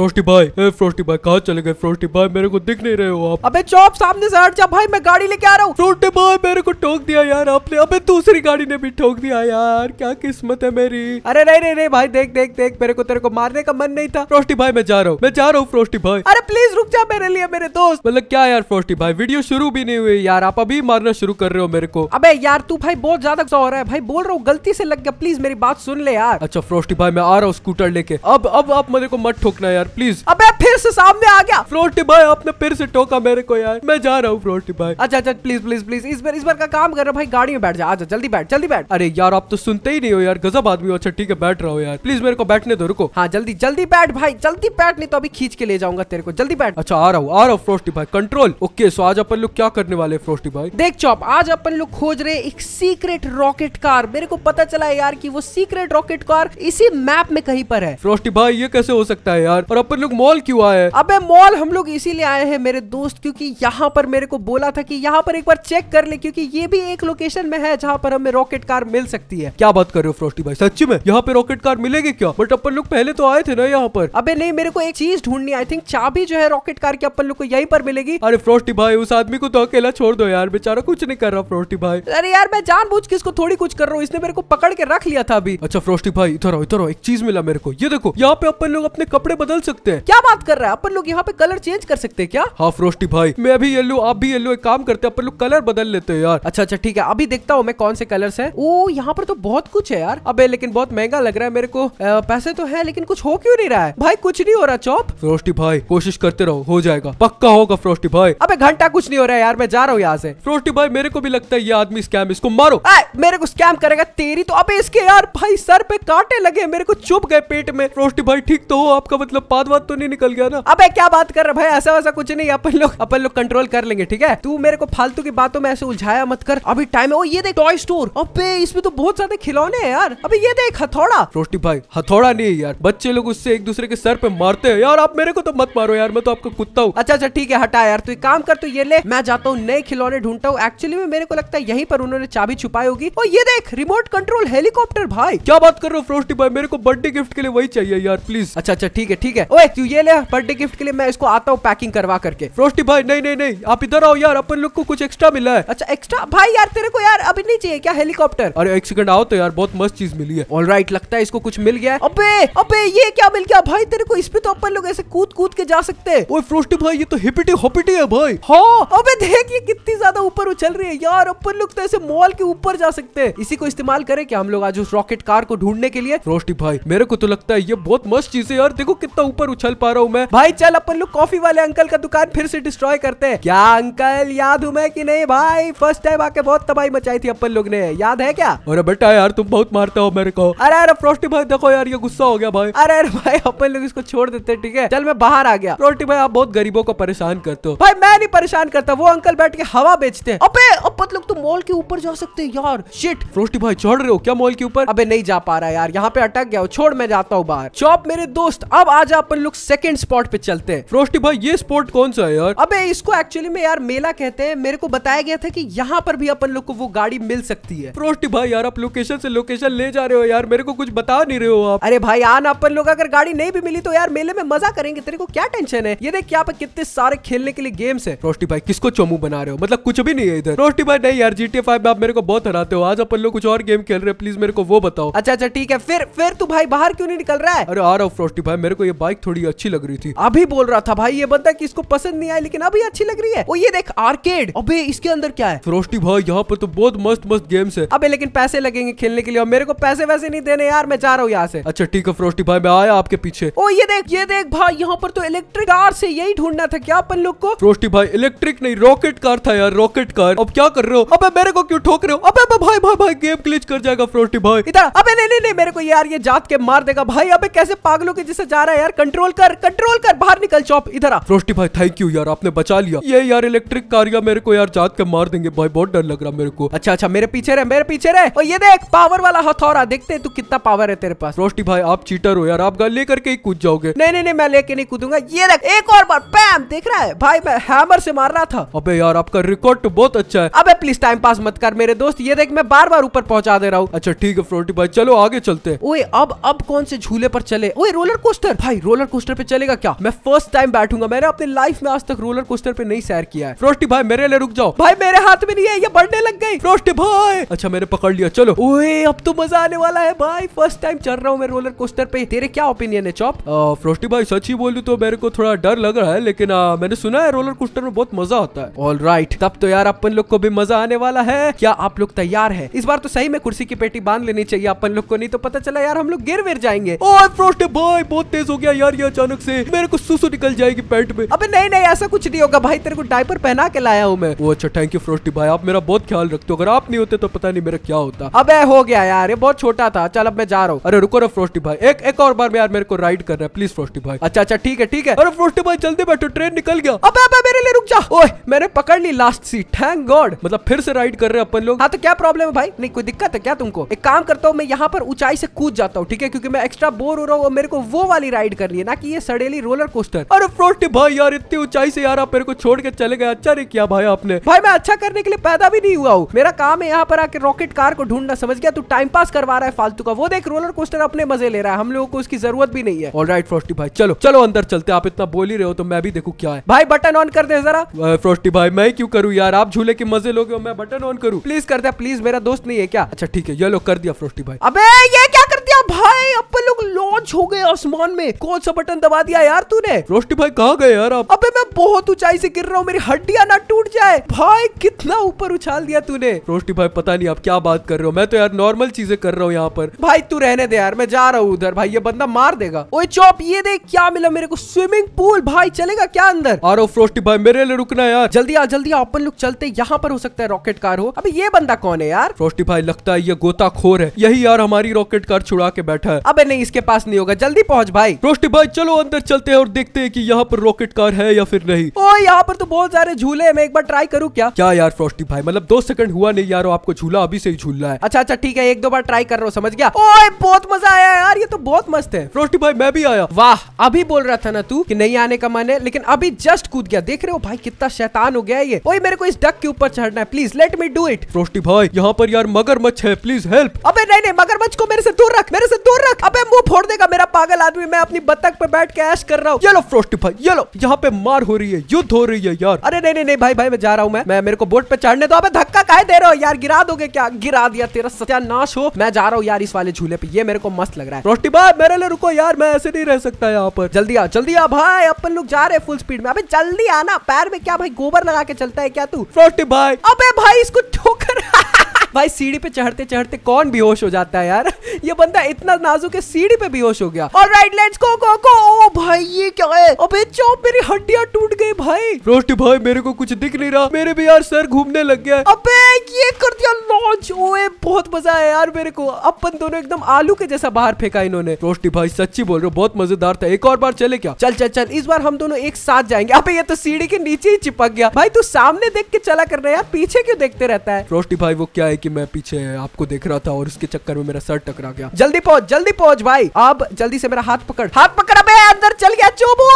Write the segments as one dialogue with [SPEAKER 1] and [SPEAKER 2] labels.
[SPEAKER 1] फ्रोस्टी भाई ए फ्रोस्टी भाई कहा चले गए फ्रोस्टी भाई मेरे को दिख नहीं रहे हो आप अबे चौप सामने से हट जा भाई मैं गाड़ी लेके आ रहा हूँ फ्रोस्टी भाई मेरे को ठोक दिया यार आपने अबे दूसरी गाड़ी ने भी ठोक दिया यार क्या किस्मत है मेरी अरे नहीं नहीं नहीं भाई देख देख देख मेरे को तेरे को मारने का मन नहीं था फ्रोस्टी भाई मैं जा रहा हूँ मैं जा रहा हूँ फ्रोस्टी भाई अरे प्लीज रुक जा मेरे लिए मेरे दोस्त मतलब क्या यार फ्रोस्टी भाई वीडियो शुरू भी नहीं हुई यार आप अभी मारना शुरू कर रहे हो मेरे को अब यार तू भाई बहुत ज्यादा गुस्सा हो रहा है भाई बोल रहा हूँ गलती से लग गया प्लीज मेरी बात सुन ले यार अच्छा फ्रोस्टी भाई मैं आ रहा हूँ स्कूटर लेके अब अब आप मेरे को मत ठोकना यार प्लीज अबे फिर से सामने आ गया फ्लोटी भाई आपने फिर से टोका मेरे को यार मैं जा रहा हूँ फ्लोटी भाई अच्छा अच्छा प्लीज प्लीज प्लीज इस बार इस बार का काम कर रहा भाई गाड़ी में बैठ जा आजा जल्दी बैठ जल्दी बैठ अरे यार आप तो सुनते ही नहीं हो यार गजब आदमी हो अच्छा ठीक है बैठ रहा हो यार प्लीज मेरे को बैठने दो रुको हाँ जल्दी जल्दी बैठ भाई जल्दी बैठ नहीं तो अभी खींच के ले जाऊंगा तेरे को जल्दी बैठ अच्छा आ रहा हूँ आ रहा हूँ फ्रोस्टी भाई कंट्रोल ओके सो आज अपन लोग क्या करने वाले फ्रोस्टी भाई देख चौप आज अपन लोग खोज रहे एक सीक्रेट रॉकेट कार मेरे को पता चला यार की वो सीक्रेट रॉकेट कार इसी मैप में कहीं पर है फ्रोस्टी भाई ये कैसे हो सकता है यार अपन लोग मॉल क्यों आए हैं अबे मॉल हम लोग इसीलिए आए हैं मेरे दोस्त क्योंकि यहाँ पर मेरे को बोला था कि यहाँ पर एक बार चेक कर ले क्योंकि ये भी एक लोकेशन में है जहाँ पर हमें रॉकेट कार मिल सकती है क्या बात कर रहे हो फ्रोस्टी भाई सच्ची में यहाँ पे रॉकेट कार मिलेगी क्या बट अपन लोग पहले तो आए थे ना यहाँ पर अबे नहीं मेरे को एक चीज ढूंढनी आई थिंक चाबी जो है रॉकेट कार की अपन लोग को यही पर मिलेगी अरे फ्रोस्टी भाई उस आदमी को तो अकेला छोड़ दो यार बेचारा कुछ नहीं कर रहा फ्रोस्टी भाई अरे यार मैं जान के इसको थोड़ी कुछ कर रहा हूँ इसने मेरे को पकड़ के रख लिया था अभी अच्छा फ्रोस्टी भाई इधर आओ इधर आओ एक चीज मिला मेरे को ये देखो यहाँ पे अपन लोग अपने कपड़े बदल बदल सकते हैं क्या बात कर रहा है अपन लोग यहाँ पे कलर चेंज कर सकते हैं क्या हाँ फ्रोस्टी भाई मैं भी येलो आप भी येलो एक काम करते हैं अपन लोग कलर बदल लेते हैं यार अच्छा अच्छा ठीक है अभी देखता हूँ मैं कौन से कलर है वो यहाँ पर तो बहुत कुछ है यार अब लेकिन बहुत महंगा लग रहा है मेरे को पैसे तो है लेकिन कुछ हो क्यूँ नहीं रहा है भाई कुछ नहीं हो रहा चौप फ्रोस्टी भाई कोशिश करते रहो हो जाएगा पक्का होगा फ्रोस्टी भाई अब घंटा कुछ नहीं हो रहा है यार मैं जा रहा हूँ यहाँ से फ्रोस्टी भाई मेरे को भी लगता है ये आदमी स्कैम इसको मारो मेरे को स्कैम करेगा तेरी तो अबे इसके यार भाई सर पे कांटे लगे मेरे को चुप गए पेट में फ्रोस्टी भाई ठीक तो हो आपका मतलब उत्पाद वाद तो नहीं निकल गया ना अब क्या बात कर रहे भाई ऐसा वैसा कुछ नहीं अपन लोग अपन लोग कंट्रोल कर लेंगे ठीक है तू मेरे को फालतू की बातों में ऐसे उलझाया मत कर अभी टाइम है ये देख टॉय स्टोर अबे इसमें तो बहुत ज्यादा खिलौने हैं यार अभी ये देख हथौड़ा रोटी भाई हथौड़ा नहीं यार बच्चे लोग उससे एक दूसरे के सर पे मारते हैं यार आप मेरे को तो मत मारो यार मैं तो आपका कुत्ता हूँ अच्छा अच्छा ठीक है हटा यार तू काम कर तू ये ले मैं जाता हूँ नए खिलौने ढूंढता हूँ एक्चुअली में मेरे को लगता है यहीं पर उन्होंने चाबी छुपाई होगी और ये देख रिमोट कंट्रोल हेलीकॉप्टर भाई क्या बात कर रहे हो फ्रोस्टी भाई मेरे को बर्थडे गिफ्ट के लिए वही चाहिए यार प्लीज अच्छा अच्छा ठीक है ठीक है है ओए तू ये ले बर्थडे गिफ्ट के लिए मैं इसको आता हूँ पैकिंग करवा करके फ्रोस्टी भाई नहीं नहीं नहीं आप इधर आओ यार अपन लोग को कुछ एक्स्ट्रा मिला है अच्छा एक्स्ट्रा भाई यार तेरे को यार अभी नहीं चाहिए क्या हेलीकॉप्टर अरे एक सेकंड आओ तो यार बहुत मस्त चीज मिली है ऑल राइट लगता है इसको कुछ मिल गया अबे अबे ये क्या मिल गया भाई तेरे को इस पे तो अपन लोग ऐसे कूद कूद के जा सकते हैं ओए फ्रोस्टी भाई ये तो हिपिटी हॉपिटी है भाई हाँ अबे देख ये कितनी ज्यादा ऊपर उछल रही है यार अपन लोग तो ऐसे मॉल के ऊपर जा सकते हैं इसी को इस्तेमाल करें क्या हम लोग आज उस रॉकेट कार को ढूंढने के लिए फ्रोस्टी भाई मेरे को तो लगता है ये बहुत मस्त चीज है यार देखो कितना ऊपर उछल पा रहा हूँ मैं भाई चल अपन लोग कॉफी वाले अंकल का दुकान फिर से डिस्ट्रॉय करते हैं क्या अंकल याद हूँ मैं की नहीं भाई फर्स्ट टाइम आके बहुत तबाही मचाई थी अपन लोग ने याद है क्या अरे बेटा यार तुम बहुत मारते हो मेरे को अरे अरे फ्रोस्टी भाई देखो यार ये गुस्सा हो गया भाई अरे अरे भाई अपन लोग इसको छोड़ देते ठीक है चल मैं बाहर आ गया फ्रोस्टी भाई आप बहुत गरीबों को परेशान करते हो भाई मैं नहीं परेशान करता वो अंकल बैठ के हवा बेचते हैं अबे अपन लोग तो मॉल के ऊपर जा सकते हैं यार शिट फ्रोस्टी भाई चढ़ रहे हो क्या मॉल के ऊपर अबे नहीं जा पा रहा यार यहाँ पे अटक गया छोड़ मैं जाता हूँ बाहर शॉप मेरे दोस्त अब आ जा अपन लोग सेकंड स्पॉट पे चलते हैं फ्रोस्टी भाई ये स्पॉट कौन सा है यार अबे इसको एक्चुअली में यार मेला कहते हैं मेरे को बताया गया था कि यहाँ पर भी अपन लोग को वो गाड़ी मिल सकती है फ्रोस्टी भाई यार आप लोकेशन से लोकेशन ले जा रहे हो यार मेरे को कुछ बता नहीं रहे हो आप अरे भाई आन अपन लोग अगर गाड़ी नहीं भी मिली तो यार मेले में मजा करेंगे तेरे को क्या टेंशन है ये देख यहाँ पे कितने सारे खेलने के लिए गेम्स है फ्रोस्टी भाई किसको चमू बना रहे हो मतलब कुछ भी नहीं है इधर फ्रोस्टी भाई नहीं यार जीटी फाइव में आप मेरे को बहुत हराते हो आज अपन लोग कुछ और गेम खेल रहे हैं प्लीज मेरे को वो बताओ अच्छा अच्छा ठीक है फिर फिर तू भाई बाहर क्यों नहीं निकल रहा है अरे आ रहा हूँ फ्रोस्टी भाई मेरे को ये बाइक थोड़ी अच्छी लग रही थी अभी बोल रहा था भाई ये बंदा कि इसको पसंद नहीं आया लेकिन अभी अच्छी लग रही है वो ये देख आर्केड अबे इसके अंदर क्या है फ्रोस्टी भाई यहाँ पर तो बहुत मस्त मस्त गेम्स है अबे लेकिन पैसे लगेंगे खेलने के लिए मेरे को पैसे वैसे नहीं देने यार मैं जा रहा हूँ यहाँ से अच्छा ठीक है फ्रोस्टी भाई मैं आया आपके पीछे ओ ये देख ये देख भाई यहाँ पर तो इलेक्ट्रिक कार से यही ढूंढना था क्या अपन लोग को फ्रोस्टी भाई इलेक्ट्रिक नहीं रॉकेट कार था यार रॉकेट कार अब क्या कर रहे हो अब मेरे को क्यों ठोक रहे हो अब भाई भाई भाई, भाई गेम क्लिच कर जाएगा फ्रोस्टी भाई इधर अबे नहीं नहीं मेरे को यार ये जात के मार देगा भाई अबे कैसे पागलों के जैसे जा रहा है यार कंट्रोल कर कंट्रोल कर बाहर निकल चौप इधर आ फ्रोस्टी भाई थैंक यू यार आपने बचा लिया ये यार इलेक्ट्रिक कार या मेरे को यार जात के मार देंगे भाई बहुत डर लग रहा मेरे को अच्छा अच्छा मेरे पीछे रहे मेरे पीछे रहे और ये देख पावर वाला हथौरा देखते तू कितना पावर है तेरे पास फ्रोस्टी भाई आप चीटर हो यार आप गल लेकर के ही कूद जाओगे नहीं नहीं नहीं मैं लेके नहीं कूदूंगा ये देख एक और बार पैम देख रहा है भाई मैं हैमर से मार रहा था अबे यार आपका रिकॉर्ड तो बहुत अच्छा है अबे प्लीज टाइम पास मत कर मेरे दोस्त ये देख मैं बार बार ऊपर पहुंचा दे रहा हूँ अच्छा ठीक है फ्रोटी भाई चलो आगे चलते ओए अब अब कौन से झूले पर चले ओए रोलर कोस्टर भाई रोलर कोस्टर पे चलेगा क्या मैं फर्स्ट टाइम बैठूंगा मैंने अपने लाइफ में आज तक रोलर कोस्टर पे नहीं सैर किया है फ्रोस्टी भाई मेरे लिए रुक जाओ भाई मेरे हाथ में नहीं है ये बढ़ने लग गई फ्रोस्टी भाई अच्छा मैंने पकड़ लिया चलो ओए अब तो मजा आने वाला है भाई फर्स्ट टाइम चल रहा हूँ मैं रोलर कोस्टर पे तेरे क्या ओपिनियन है चौप फ्रोस्टी भाई सच ही बोलू तो मेरे को थोड़ा डर लग रहा है लेकिन मैंने सुना है रोलर कोस्टर में बहुत मजा आता है ऑल राइट तब तो यार अपन लोग को भी मजा आने वाला है क्या आप लोग तैयार है इस बार तो सही में कुर्सी की पेटी बांध लेनी चाहिए अपन लोग को नहीं तो पता चला यार हम लोग गिर वेर जाएंगे ओए फ्रोस्टी भाई बहुत तेज हो गया गया यार ये अचानक से मेरे को सुसु निकल जाएगी पैंट में अबे नहीं नहीं ऐसा कुछ नहीं होगा भाई तेरे को डायपर पहना के लाया हूँ मैं वो अच्छा थैंक यू फ्रोस्टी भाई आप मेरा बहुत ख्याल रखते हो अगर आप नहीं होते तो पता नहीं मेरा क्या होता अब हो गया यार ये बहुत छोटा था चल अब मैं जा रहा हूँ अरे रुको रहा फ्रोस्टी भाई एक एक और बार यार मेरे को राइड कर रहा है प्लीज फ्रोस्टी भाई अच्छा अच्छा ठीक है ठीक है अरे फ्रोस्टी भाई जल्दी बैठो ट्रेन निकल गया अब अब मेरे लिए रुक जा ओए मैंने पकड़ ली लास्ट सीट थैंक गॉड मतलब फिर से राइड कर रहे हैं अपन लोग हाँ तो क्या प्रॉब्लम है भाई नहीं कोई दिक्कत है क्या तुमको एक काम करता हूँ मैं यहाँ पर ऊंचाई से कूद जाता हूँ ठीक है क्योंकि मैं एक्स्ट्रा बोर हो रहा हूँ मेरे को वो वाली राइड कर रही है ना कि ये सड़ेली रोलर कोस्टर अरे फ्रोटी भाई यार इतनी ऊंचाई से यार आप मेरे को छोड़ के चले गए अच्छा नहीं किया भाई आपने भाई मैं अच्छा करने के लिए पैदा भी नहीं हुआ हूँ मेरा काम है यहाँ पर आके रॉकेट कार को ढूंढना समझ गया तू टाइम पास करवा रहा है फालतू का वो देख रोलर कोस्टर अपने मजे ले रहा है हम लोगों को उसकी जरूरत भी नहीं है ऑल राइट फ्रोस्टी भाई चलो चलो अंदर चलते आप इतना बोल ही रहे हो तो मैं भी देखू क्या है भाई बटन ऑन कर दे जरा फ्रोस्टी भाई मैं क्यों करूँ यार आप झूले के मजे लोगे मैं बटन ऑन करूँ प्लीज कर दे प्लीज मेरा दोस्त नहीं है क्या अच्छा ठीक है ये लोग कर दिया फ्रोस्टी भाई अब ये क्या कर दिया भाई अपन लोग लॉन्च हो गए आसमान में को कौन सा बटन दबा दिया यार तूने रोस्टी भाई कहा गए यार आप अबे मैं बहुत ऊंचाई से गिर रहा हूँ मेरी हड्डियां ना टूट जाए भाई कितना ऊपर उछाल दिया तूने रोस्टी भाई पता नहीं आप क्या बात कर रहे हो मैं तो यार नॉर्मल चीजें कर रहा हूँ यहाँ पर भाई तू रहने दे यार मैं जा रहा हूँ उधर भाई ये बंदा मार देगा ओ चौप ये देख क्या मिला मेरे को स्विमिंग पूल भाई चलेगा क्या अंदर आ और फ्रोस्टी भाई मेरे लिए रुकना यार जल्दी आ जल्दी अपन लोग चलते यहाँ पर हो सकता है रॉकेट कार हो अभी ये बंदा कौन है यार फ्रोस्टी भाई लगता है ये गोताखोर है यही यार हमारी रॉकेट कार छुड़ा के बैठा है अबे नहीं इसके पास नहीं होगा जल्दी पहुंच भाई मोटी भाई चलो अंदर चलते हैं और देखते हैं कि यहाँ पर रॉकेट कार है या फिर नहीं ओ यहाँ पर तो बहुत सारे झूले हैं मैं एक बार ट्राई करूँ क्या क्या यार फ्रॉस्टी भाई मतलब दो सेकंड हुआ नहीं यार आपको झूला अभी से ही झूलना है अच्छा अच्छा ठीक है एक दो बार ट्राई कर रहा हूँ समझ गया ओए बहुत मजा आया यार ये तो बहुत मस्त है फ्रोस्टी भाई मैं भी आया वाह अभी बोल रहा था ना तू की नहीं आने का मन है लेकिन अभी जस्ट कूद गया देख रहे हो भाई कितना शैतान हो गया ये वही मेरे को इस डक के ऊपर चढ़ना है please let me do it Frosty भाई यहाँ पर यार मगरमच्छ है प्लीज हेल्प अबे नहीं नहीं मगरमच्छ को मेरे से दूर रख मेरे से दूर रख अबे मुंह फोड़ देगा पागल आदमी मैं अपनी बतख पे बैठ के ऐश कर रहा हूँ ये लो फ्रोस्टी भाई ये लो यहाँ पे मार हो रही है युद्ध हो रही है यार अरे नहीं नहीं भाई भाई मैं जा रहा हूँ मैं मैं मेरे को बोट पे चढ़ने दो अभी धक्का काहे दे रहे हो यार गिरा दोगे क्या गिरा दिया तेरा सत्यानाश हो मैं जा रहा हूँ यार इस वाले झूले पे ये मेरे को मस्त लग रहा है फ्रोस्टी भाई मेरे लिए रुको यार मैं ऐसे नहीं रह सकता यहाँ पर जल्दी आ जल्दी आ भाई अपन लोग जा रहे हैं फुल स्पीड में अबे जल्दी आना पैर में क्या भाई गोबर लगा के चलता है क्या तू फ्रोस्टी भाई अबे भाई इसको ठोकर भाई सीढ़ी पे चढ़ते चढ़ते कौन बेहोश हो जाता है यार ये बंदा इतना नाजुक है सीढ़ी पे बेहोश हो गया और राइट लेट्स गो गो गो ओ भाई ये क्या है अबे चौप मेरी हड्डियां टूट गई भाई रोस्ट भाई मेरे को कुछ दिख नहीं रहा मेरे भी यार सर घूमने लग गया अबे ये कर दिया लॉन्च ओए बहुत मजा आया यार मेरे को अपन दोनों एकदम आलू के जैसा बाहर फेंका इन्होंने रोस्टी भाई सच्ची बोल रहे हो बहुत मजेदार था एक और बार चले क्या चल चल चल इस बार हम दोनों एक साथ जाएंगे अबे ये तो सीढ़ी के नीचे ही चिपक गया भाई तू सामने देख के चला कर रहा है यार पीछे क्यों देखते रहता है रोस्टी भाई वो क्या है की मैं पीछे आपको देख रहा था और उसके चक्कर में मेरा सर टकरा गया जल्दी पहुंच जल्दी पहुंच भाई अब जल्दी से मेरा हाथ पकड़ हाथ पकड़ अबे अंदर चल गया चोबो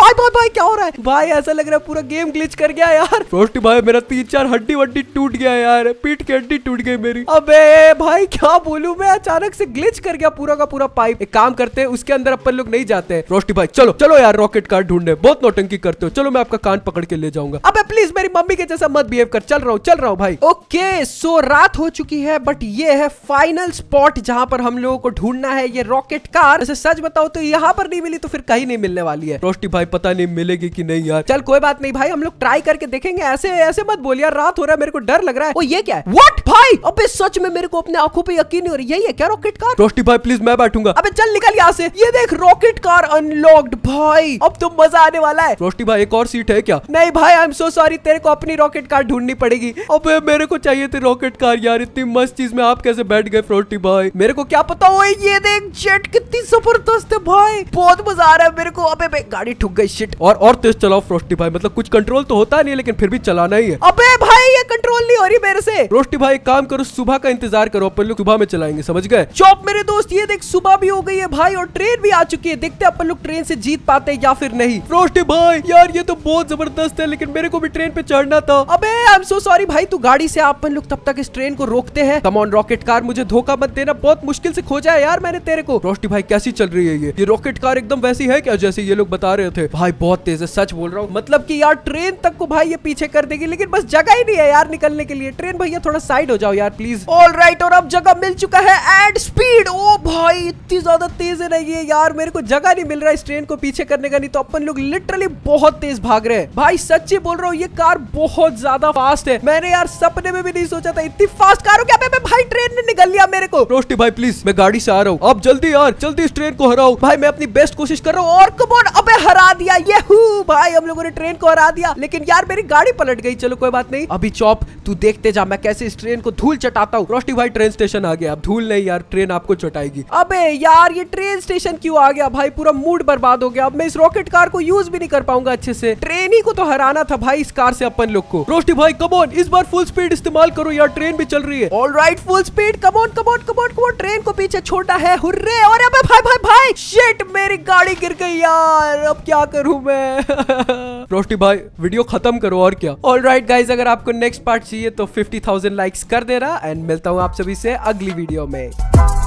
[SPEAKER 1] भाई भाई भाई क्या हो रहा है भाई ऐसा लग रहा है पूरा गेम ग्लिच कर गया यार रोस्टी भाई मेरा तीन चार हड्डी वड्डी टूट गया यार पीठ की हड्डी टूट गई मेरी अब अबे भाई क्या बोलू मैं अचानक से ग्लिच कर गया पूरा का पूरा पाइप एक काम करते हैं उसके अंदर अपन लोग नहीं जाते हैं रोस्टी भाई चलो चलो यार रॉकेट कार ढूंढने बहुत नोटंकी करते हो चलो मैं आपका कान पकड़ के ले जाऊंगा अब प्लीज मेरी मम्मी के जैसा मत बिहेव कर चल रहा हूँ चल रहा हूँ भाई ओके सो रात हो चुकी है बट ये है फाइनल स्पॉट जहाँ पर हम लोगों को ढूंढना है ये रॉकेट कार जैसे सच बताओ तो यहाँ पर नहीं मिली तो फिर कहीं नहीं मिलने वाली है रोस्टी भाई पता नहीं मिलेगी की नहीं यार चल कोई बात नहीं भाई हम लोग ट्राई करके देखेंगे ऐसे ऐसे मत बोल यार रात हो रहा है मेरे को डर लग रहा है वो ये क्या है वट भाई अबे सच में मेरे को अपने आंखों पे यकीन नहीं हो रही यही है क्या रॉकेट कार रोस्टी भाई प्लीज मैं बैठूंगा अबे चल निकल यहाँ से ये देख रॉकेट कार अनलॉक्ड भाई अब तो मजा आने वाला है रोस्टी भाई एक और सीट है क्या नहीं भाई आई एम सो सॉरी तेरे को अपनी रॉकेट कार ढूंढनी पड़ेगी अब मेरे को चाहिए थी रॉकेट कार यार इतनी मस्त चीज में आप कैसे बैठ गए फ्रोटी भाई मेरे को क्या पता हो ये देख जेट कितनी जबरदस्त है भाई बहुत मजा आ रहा है मेरे को अबे गाड़ी ठुक गई शिट और और तेज चलाओ फ्रोस्टी भाई मतलब कुछ कंट्रोल तो होता नहीं है लेकिन फिर भी चलाना ही है अबे भाई ये कंट्रोल नहीं हो रही मेरे से रोस्टी भाई काम करो सुबह का इंतजार करो अपन लोग सुबह में चलाएंगे समझ गए चौप मेरे दोस्त ये देख सुबह भी हो गई है भाई और ट्रेन भी आ चुकी है देखते अपन लोग ट्रेन से जीत पाते या फिर नहीं फ्रोस्टी भाई यार ये तो बहुत जबरदस्त है लेकिन मेरे को भी ट्रेन पे चढ़ना था अब आई एम सो सॉरी भाई तू गाड़ी से अपन लोग तब तक इस ट्रेन को रोकते हैं कमॉन रॉकेट कार मुझे धोखा मत देना बहुत मुश्किल से खोजा है यार मैंने तेरे को रोस्टी भाई कैसी चल रही है ये ये रॉकेट कार एकदम वैसी है क्या जैसे ये लोग बता रहे थे भाई बहुत तेज है सच बोल रहा हूँ मतलब की यार ट्रेन तक को भाई ये पीछे कर देगी लेकिन बस जगह ही नहीं है यार निकलने के लिए ट्रेन भैया थोड़ा साइड हो जाओ यार प्लीज ऑल राइट और अब जगह मिल चुका है एंड स्पीड ओ भाई इतनी ज्यादा तेज है नहीं है यार मेरे को जगह नहीं मिल रहा इस ट्रेन को पीछे करने का नहीं तो अपन लोग लिटरली बहुत तेज भाग रहे हैं भाई सच्ची बोल रहा हूँ ये कार बहुत ज्यादा फास्ट है मैंने यार सपने में भी नहीं सोचा था इतनी फास्ट कार हो क्या भाई ट्रेन ने निकल लिया मेरे को रोस्टी भाई प्लीज मैं गाड़ी से आ रहा हूँ आप जल्दी यार जल्दी इस ट्रेन को हराओ भाई मैं अपनी बेस्ट कोशिश कर रहा हूँ और कमोन अब हरा दिया ये भाई हम लोगों ने ट्रेन को हरा दिया लेकिन यार मेरी गाड़ी पलट गई चलो कोई बात नहीं अभी चौप तू देखते जा मैं कैसे इस ट्रेन को धूल चटाता हूँ रोस्टी भाई ट्रेन स्टेशन आ गया अब धूल नहीं यार ट्रेन आपको चटाएगी अब यार ये ट्रेन स्टेशन क्यों आ गया भाई पूरा मूड बर्बाद हो गया अब मैं इस रॉकेट कार को यूज भी नहीं कर पाऊंगा अच्छे से ट्रेन ही को तो हराना था भाई इस कार से अपन लोग को रोस्टी भाई कमोन इस बार फुल स्पीड इस्तेमाल करो यार ट्रेन भी चल रही है all right full speed come on come on come on come on train को पीछे छोटा है हुर्रे और अबे भाई भाई भाई शिट मेरी गाड़ी गिर गई यार अब क्या करूं मैं प्रोस्टी भाई वीडियो खत्म करो और क्या ऑल राइट गाइज अगर आपको नेक्स्ट पार्ट चाहिए तो फिफ्टी थाउजेंड लाइक्स कर दे रहा एंड मिलता हूँ आप सभी से अगली वीडियो में